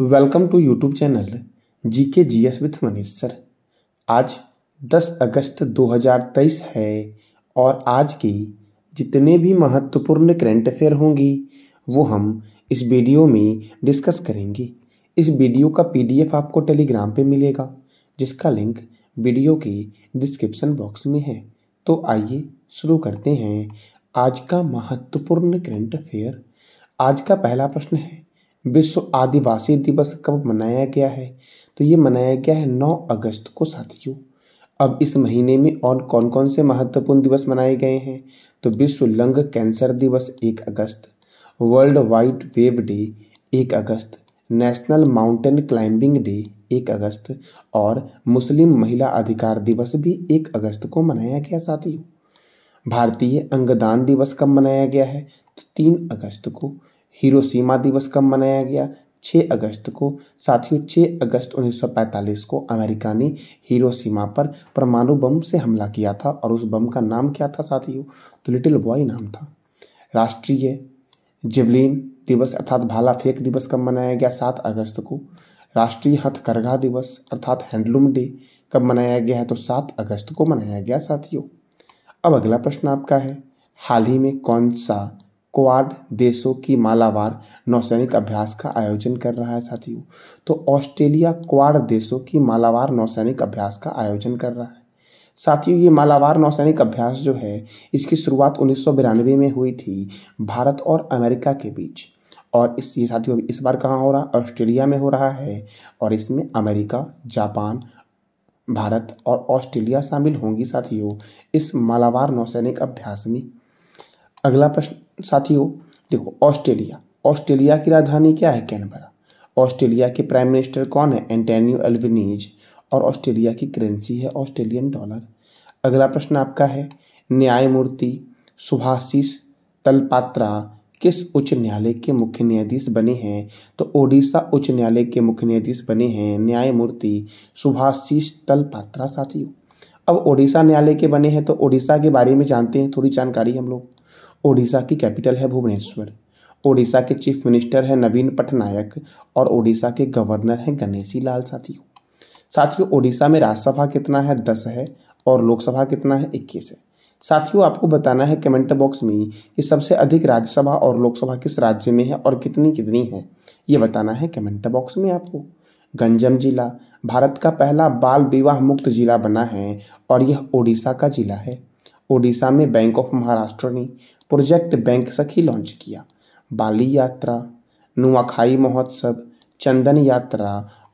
welcome to YouTube channel G K G S with Manish sir आज 10 अगस्त 2023 है और आज की जितने भी महत्वपूर्ण करेंट अफेयर होंगी वो हम इस वीडियो में डिस्कस करेंगे इस वीडियो का पीडीएफ आपको टेलीग्राम पे मिलेगा जिसका लिंक वीडियो के डिस्क्रिप्शन बॉक्स में है तो आइए शुरू करते हैं आज का महत्वपूर्ण करेंट अफेयर आज का पहला प्रश्न है विश्व आदिवासी दिवस कब मनाया गया है तो ये मनाया गया है 9 अगस्त को साथियों अब इस महीने में और कौन कौन से महत्वपूर्ण दिवस मनाए गए हैं तो विश्व लंग कैंसर दिवस एक अगस्त वर्ल्ड वाइड वेब डे एक अगस्त नेशनल माउंटेन क्लाइंबिंग डे एक अगस्त और मुस्लिम महिला अधिकार दिवस भी एक अगस्त को मनाया गया साथियों भारतीय अंगदान दिवस कब मनाया गया है तो तीन अगस्त को हिरोशिमा दिवस कब मनाया गया 6 अगस्त को साथियों 6 अगस्त 1945 को अमेरिका ने हिरोशिमा पर परमाणु बम से हमला किया था और उस बम का नाम क्या था साथियों तो लिटिल बॉय नाम था राष्ट्रीय जेवलिन दिवस अर्थात भाला फेंक दिवस कब मनाया गया सात अगस्त को राष्ट्रीय हथकरघा दिवस अर्थात हैंडलूम डे कब मनाया गया है तो सात अगस्त को मनाया गया साथियों अब अगला प्रश्न आपका है हाल ही में कौन सा क्वाड देशों की मालावार नौसैनिक अभ्यास का आयोजन कर रहा है साथियों तो ऑस्ट्रेलिया क्वाड देशों की मालावार नौसैनिक अभ्यास का आयोजन कर रहा है साथियों ये मालावार नौसैनिक अभ्यास जो है इसकी शुरुआत उन्नीस में हुई थी भारत और अमेरिका के बीच और इस ये साथियों इस बार कहाँ हो रहा ऑस्ट्रेलिया में हो रहा है और इसमें अमेरिका जापान भारत और ऑस्ट्रेलिया शामिल होंगी साथियों इस मालावार नौसैनिक अभ्यास में अगला प्रश्न साथियों देखो ऑस्ट्रेलिया ऑस्ट्रेलिया की राजधानी क्या है कैनबरा ऑस्ट्रेलिया के प्राइम मिनिस्टर कौन है एंटेनियो एल्विनीज और ऑस्ट्रेलिया की करेंसी है ऑस्ट्रेलियन डॉलर अगला प्रश्न आपका है न्यायमूर्ति सुभाषिस तलपात्रा किस उच्च न्यायालय के मुख्य न्यायाधीश बने हैं तो ओडिशा उच्च न्यायालय के मुख्य न्यायाधीश बने हैं न्यायमूर्ति सुभाषिस तलपात्रा साथियों अब ओडिशा न्यायालय के बने हैं तो ओडिशा के बारे में जानते हैं थोड़ी जानकारी हम लोग ओडिशा की कैपिटल है भुवनेश्वर ओडिशा के चीफ मिनिस्टर हैं नवीन पटनायक और ओडिशा के गवर्नर हैं गणेशी लाल साथियों साथियों ओडिशा में राज्यसभा कितना है दस है और लोकसभा कितना है इक्कीस है साथियों आपको बताना है कमेंट बॉक्स में कि सबसे अधिक राज्यसभा और लोकसभा किस राज्य में है और कितनी कितनी है ये बताना है कमेंट बॉक्स में आपको गंजम जिला भारत का पहला बाल विवाह मुक्त जिला बना है और यह ओडिशा का जिला है ओडिशा में बैंक ऑफ महाराष्ट्र ने प्रोजेक्ट बैंक सखी लॉन्च किया बाली यात्रा नुआखाई महोत्सव चंदन यात्रा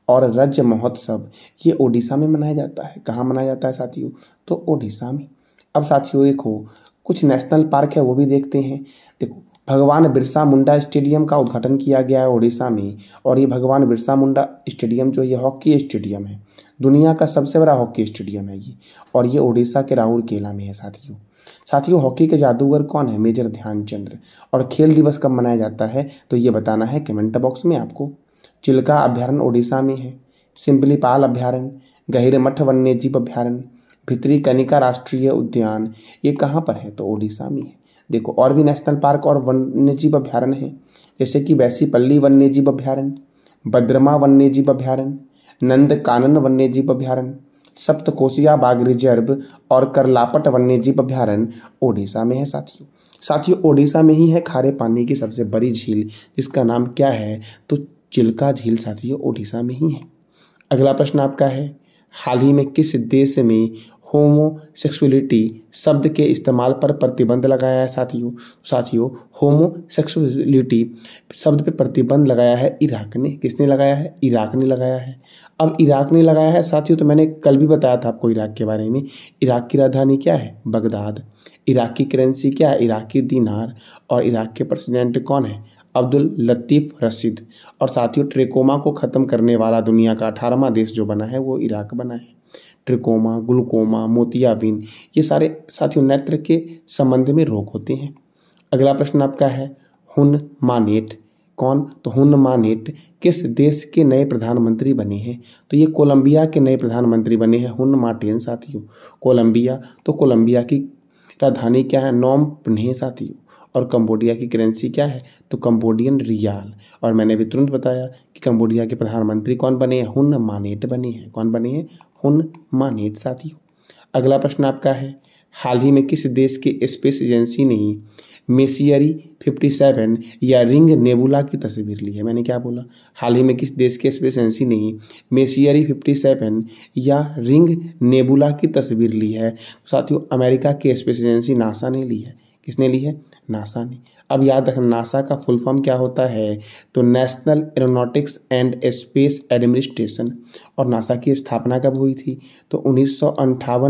और रज महोत्सव ये ओडिशा में मनाया जाता है कहाँ मनाया जाता है साथियों तो ओडिशा में अब साथियों देखो कुछ नेशनल पार्क है वो भी देखते हैं देखो भगवान बिरसा मुंडा स्टेडियम का उद्घाटन किया गया है उड़ीसा में और ये भगवान बिरसा मुंडा स्टेडियम जो ये हॉकी स्टेडियम है दुनिया का सबसे बड़ा हॉकी स्टेडियम है ये और ये उड़ीसा के राहुल केला में है साथियों साथियों हॉकी के जादूगर कौन है मेजर ध्यानचंद्र और खेल दिवस कब मनाया जाता है तो ये बताना है कमेंट बॉक्स में आपको चिल्का अभ्यारण्य उड़ीसा में है सिंपलीपाल अभ्यारण्य मठ वन्यजीव अभ्यारण्य भित्री कनिका राष्ट्रीय उद्यान ये कहाँ पर है तो ओडिशा में है देखो और भी नेशनल पार्क और वन्यजीव अभ्यारण्य है जैसे कि वैसीपल्ली वन्यजीव अभ्यारण्य बद्रमा वन्यजीव अभ्यारण्य नंदकानन वन्यजीव अभ्यारण्य सप्तकोशिया बाघ रिजर्व और करलापट वन्यजीव अभ्यारण्य ओडिशा में है साथियों साथियों ओडिशा में ही है खारे पानी की सबसे बड़ी झील जिसका नाम क्या है तो चिल्का झील साथियों ओडिशा में ही है अगला प्रश्न आपका है हाल ही में किस देश में होमोसेक्सुअलिटी शब्द के इस्तेमाल पर प्रतिबंध लगाया है साथियों साथियों होमोसेक्सुअलिटी शब्द पर प्रतिबंध लगाया है इराक ने किसने लगाया है इराक ने लगाया है अब इराक ने लगाया है साथियों तो मैंने कल भी बताया था आपको इराक के बारे में इराक की राजधानी क्या है बगदाद इराक की करेंसी क्या है इराक की दीनार और इराक के प्रेसिडेंट कौन है अब्दुल लतीफ़ रशीद और साथियों ट्रेकोमा को ख़त्म करने वाला दुनिया का अठारहवा देश जो बना है वो इराक बना है ट्रिकोमा ग्लूकोमा मोतियाबीन ये सारे साथियों नेत्र के संबंध में रोग होते हैं अगला प्रश्न आपका है हुन मानेट कौन तो हुन मानेट किस देश के नए प्रधानमंत्री बने हैं तो ये कोलंबिया के नए प्रधानमंत्री बने हैं हुन मार्टिन साथियों कोलंबिया तो कोलंबिया की राजधानी क्या है नॉम पन्हे साथियों और कंबोडिया की करेंसी क्या है तो कंबोडियन रियाल और मैंने भी तुरंत बताया कि कंबोडिया के प्रधानमंत्री कौन बने हैं हुन मानेट बने हैं कौन बने हैं हुन मानेट साथियों अगला प्रश्न आपका है हाल ही में किस देश की स्पेस एजेंसी ने मेसियरी 57 या रिंग नेबुला की तस्वीर ली है मैंने क्या बोला हाल ही में किस देश की स्पेस एजेंसी ने मेसियरी 57 या रिंग नेबुला की तस्वीर ली है साथियों अमेरिका की स्पेस एजेंसी नासा ने ली है किसने ली है नासा ने अब याद रखना नासा का फुल फॉर्म क्या होता है तो national aeronautics and space administration और नासा की स्थापना कब हुई थी तो उन्नीस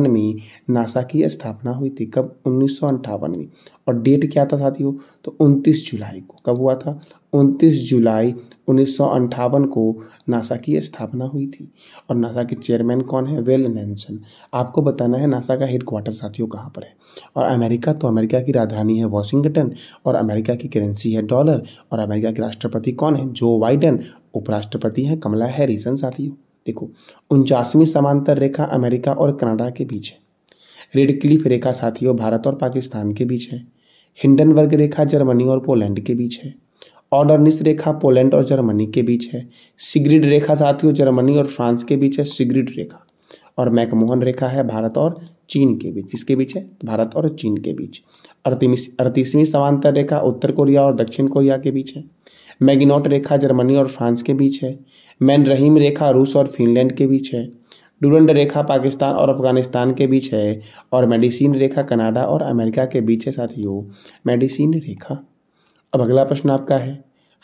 में नासा की स्थापना हुई थी कब उन्नीस में और डेट क्या था साथियों तो 29 जुलाई को कब हुआ था 29 जुलाई उन्नीस को नासा की स्थापना हुई थी और नासा के चेयरमैन कौन है वेल नैनसन आपको बताना है नासा का हेडक्वार्टर साथियों कहाँ पर है और अमेरिका तो अमेरिका की राजधानी है वॉशिंगटन और अमेरिका की करेंसी है डॉलर और अमेरिका के राष्ट्रपति कौन है जो बाइडन उपराष्ट्रपति हैं कमला हैरिसन साथियों देखो उनचासवीं समांतर रेखा अमेरिका और कनाडा के बीच है रेड क्लिफ रेखा साथियों भारत और पाकिस्तान के बीच है हिंडनबर्ग रेखा जर्मनी और पोलैंड के बीच है ऑर्डरनिस रेखा पोलैंड और जर्मनी के बीच है सिग्रिड रेखा साथियों जर्मनी और फ्रांस के बीच है सिग्रिड रेखा और मैकमोहन रेखा है भारत और चीन के बीच इसके बीच है भारत और चीन के बीच अड़तीसवीं समांतर रेखा उत्तर कोरिया और दक्षिण कोरिया के बीच है मैगिनोट रेखा जर्मनी और फ्रांस के बीच है मैन रहीम रेखा रूस और फिनलैंड के बीच है डूरंड रेखा पाकिस्तान और अफगानिस्तान के बीच है और मेडिसिन रेखा कनाडा और अमेरिका के बीच है साथियों मेडिसिन रेखा अब अगला प्रश्न आपका है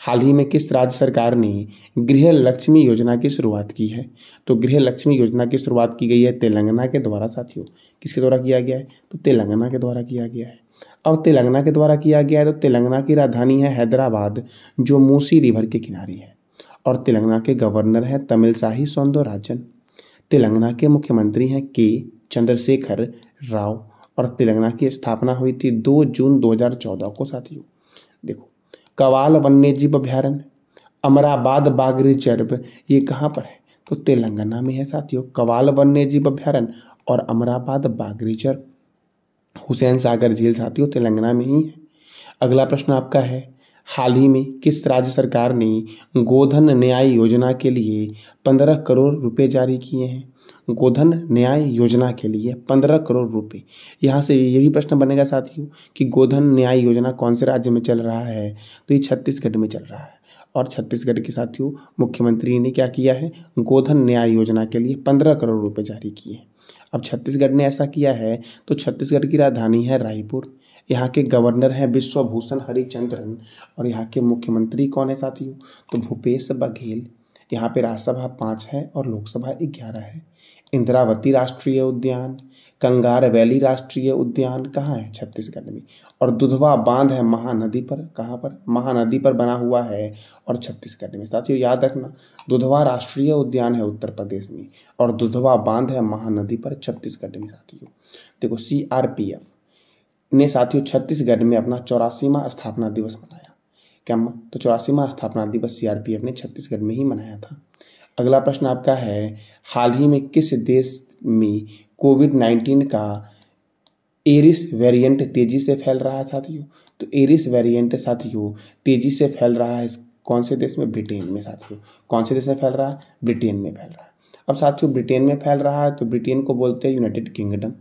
हाल ही में किस राज्य सरकार ने गृह लक्ष्मी योजना की शुरुआत की है तो गृह लक्ष्मी योजना की शुरुआत की गई है तेलंगाना के द्वारा साथियों किसके द्वारा किया गया है तो तेलंगाना के द्वारा किया गया है अब तेलंगाना के द्वारा किया गया है तो तेलंगाना की राजधानी है हैदराबाद जो मूसी रिवर के किनारे है और तेलंगाना के गवर्नर हैं तमिलसाही राजन तेलंगाना के मुख्यमंत्री हैं के चंद्रशेखर राव और तेलंगाना की स्थापना हुई थी 2 जून 2014 को साथियों देखो कवाल वन्य जीव अभ्यारण्य अमराबाद बाघ रिजर्व ये कहाँ पर है तो तेलंगाना में है साथियों कवाल वन्य जीव अभ्यारण्य और अमराबाद बाघ रिजर्व हुसैन सागर झील साथियों तेलंगाना में ही है अगला प्रश्न आपका है हाल ही में किस राज्य सरकार ने गोधन न्याय योजना के लिए पंद्रह करोड़ रुपए जारी किए हैं गोधन न्याय योजना के लिए पंद्रह करोड़ रुपए यहाँ से ये भी प्रश्न बनेगा साथियों कि गोधन न्याय योजना कौन से राज्य में चल रहा है तो ये छत्तीसगढ़ में चल रहा है और छत्तीसगढ़ के साथियों मुख्यमंत्री ने क्या किया है गोधन न्याय योजना के लिए पंद्रह करोड़ रुपये जारी किए हैं अब छत्तीसगढ़ ने ऐसा किया है तो छत्तीसगढ़ की राजधानी है रायपुर यहाँ के गवर्नर हैं विश्वभूषण हरिचंद्रन और यहाँ के मुख्यमंत्री कौन है साथियों तो भूपेश बघेल यहाँ पे राज्यसभा पाँच है और लोकसभा ग्यारह है इंद्रावती राष्ट्रीय उद्यान कंगार वैली राष्ट्रीय उद्यान कहाँ है छत्तीसगढ़ में और दुधवा बांध है महानदी पर कहाँ पर महानदी पर बना हुआ है और छत्तीसगढ़ में साथियों याद रखना दुधवा राष्ट्रीय उद्यान है उत्तर प्रदेश में और दुधवा बांध है महानदी पर छत्तीसगढ़ में साथियों देखो सी आर पी एफ ने साथियों छत्तीसगढ़ में अपना चौरासीवा स्थापना दिवस मनाया क्या तो चौरासीवा स्थापना दिवस सीआरपीएफ ने छत्तीसगढ़ में ही मनाया था अगला प्रश्न आपका है हाल ही में किस देश में कोविड नाइन्टीन का एरिस वेरिएंट तेजी से फैल रहा है साथियों तो एरिस वेरिएंट साथियों तेजी से फैल रहा है कौन से देश में ब्रिटेन में साथियों कौन से देश में फैल रहा है ब्रिटेन में फैल रहा है अब साथियों ब्रिटेन में फैल रहा है तो ब्रिटेन को बोलते हैं यूनाइटेड किंगडम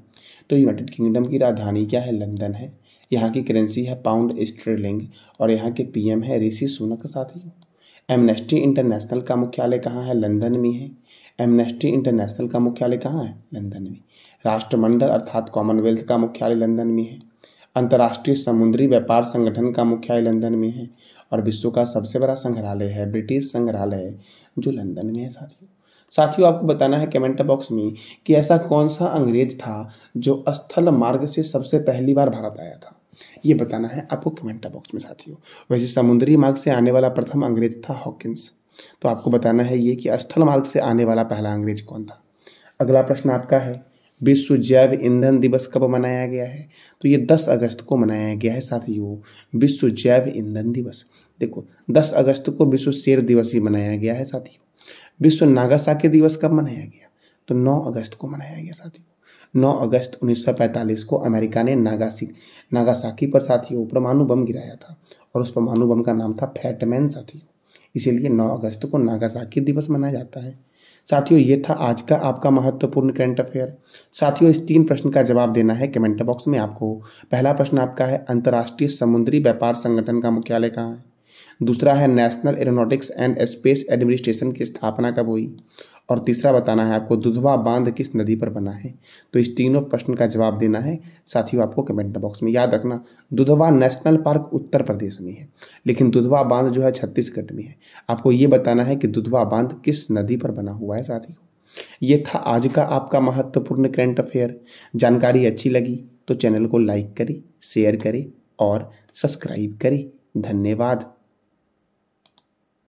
तो यूनाइटेड किंगडम की राजधानी क्या है लंदन है यहाँ की करेंसी है पाउंड स्टर्लिंग और यहाँ के पीएम है ऋषि सुनक साथियों एमनेस्टी इंटरनेशनल का मुख्यालय कहाँ है लंदन में है एमनेस्टी इंटरनेशनल का मुख्यालय कहाँ है लंदन में राष्ट्रमंडल अर्थात कॉमनवेल्थ का मुख्यालय लंदन में है अंतर्राष्ट्रीय समुद्री व्यापार संगठन का मुख्यालय लंदन में है और विश्व का सबसे बड़ा संग्रहालय है ब्रिटिश संग्रहालय जो लंदन में है साथियों साथियों आपको बताना है कमेंट बॉक्स में कि ऐसा कौन सा अंग्रेज था जो अस्थल मार्ग से सबसे पहली बार भारत आया था ये बताना है आपको कमेंट बॉक्स में साथियों वैसे समुद्री मार्ग से आने वाला प्रथम अंग्रेज था हॉकिंस तो आपको बताना है ये कि स्थल मार्ग से आने वाला पहला अंग्रेज कौन था अगला प्रश्न आपका है विश्व जैव ईंधन दिवस कब मनाया गया है तो ये 10 अगस्त को मनाया गया है साथियों विश्व जैव ईंधन दिवस देखो 10 अगस्त को विश्व शेर दिवस ही मनाया गया है साथियों विश्व नागासाकी दिवस कब मनाया गया तो 9 अगस्त को मनाया गया साथियों 9 अगस्त 1945 को अमेरिका ने नागासी नागासाकी पर साथियों परमाणु बम गिराया था और उस परमाणु बम का नाम था फैटमैन साथियों इसीलिए 9 अगस्त को नागासाकी दिवस मनाया जाता है साथियों ये था आज का आपका महत्वपूर्ण करंट अफेयर साथियों इस तीन प्रश्न का जवाब देना है कमेंट बॉक्स में आपको पहला प्रश्न आपका है अंतर्राष्ट्रीय समुद्री व्यापार संगठन का मुख्यालय कहाँ है दूसरा है national aeronautics and space administration की स्थापना कब हुई और तीसरा बताना है आपको दुधवा बांध किस नदी पर बना है तो इस तीनों प्रश्न का जवाब देना है साथियों आपको कमेंट बॉक्स में याद रखना दुधवा नेशनल पार्क उत्तर प्रदेश में है लेकिन दुधवा बांध जो है छत्तीसगढ़ में है आपको ये बताना है कि दुधवा बांध किस नदी पर बना हुआ है साथियों ये था आज का आपका महत्वपूर्ण करंट अफेयर जानकारी अच्छी लगी तो चैनल को लाइक करें शेयर करें और सब्सक्राइब करें धन्यवाद